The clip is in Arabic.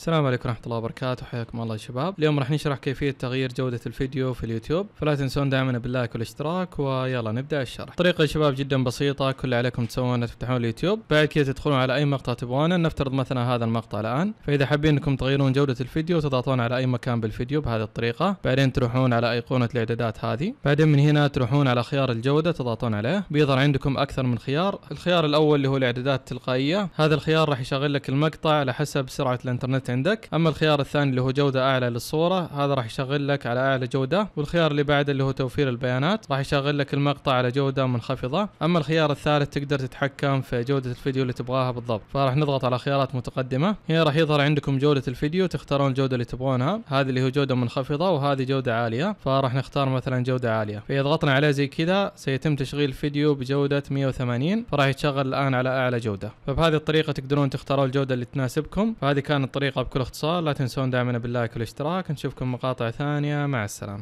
السلام عليكم ورحمة الله وبركاته حياكم الله يا شباب اليوم راح نشرح كيفية تغيير جودة الفيديو في اليوتيوب فلا تنسون دعمنا باللايك والاشتراك ويلا نبدأ الشرح طريقة يا شباب جدا بسيطة كل اللي عليكم تسوونه تفتحون اليوتيوب بعد كذا تدخلون على أي مقطع تبغونه نفترض مثلا هذا المقطع الآن فإذا حابين أنكم تغيرون جودة الفيديو تضغطون على أي مكان بالفيديو بهذه الطريقة بعدين تروحون على أيقونة الإعدادات هذه بعدين من هنا تروحون على خيار الجودة تضغطون عليه بيظهر عندكم أكثر من خيار الخيار الأول اللي هو الإعدادات التلقائية هذا الخيار راح يشغل لك المقطع على حسب سرعة الإنترنت عندك اما الخيار الثاني اللي هو جوده اعلى للصوره هذا راح يشغل لك على اعلى جوده والخيار اللي بعده اللي هو توفير البيانات راح يشغل لك المقطع على جوده منخفضه اما الخيار الثالث تقدر تتحكم في جوده الفيديو اللي تبغاها بالضبط فراح نضغط على خيارات متقدمه هنا راح يظهر عندكم جوده الفيديو تختارون الجوده اللي تبغونها هذه اللي هو جوده منخفضه وهذه جوده عاليه فراح نختار مثلا جوده عاليه فاذا ضغطنا عليه زي كذا سيتم تشغيل الفيديو بجوده 180 فراح يتشغل الان على اعلى جوده فبهذه الطريقه تقدرون تختارون الجوده اللي تناسبكم فهذه كانت طريقه بكل اختصار لا تنسون دعمنا باللايك والاشتراك نشوفكم مقاطع ثانية مع السلامة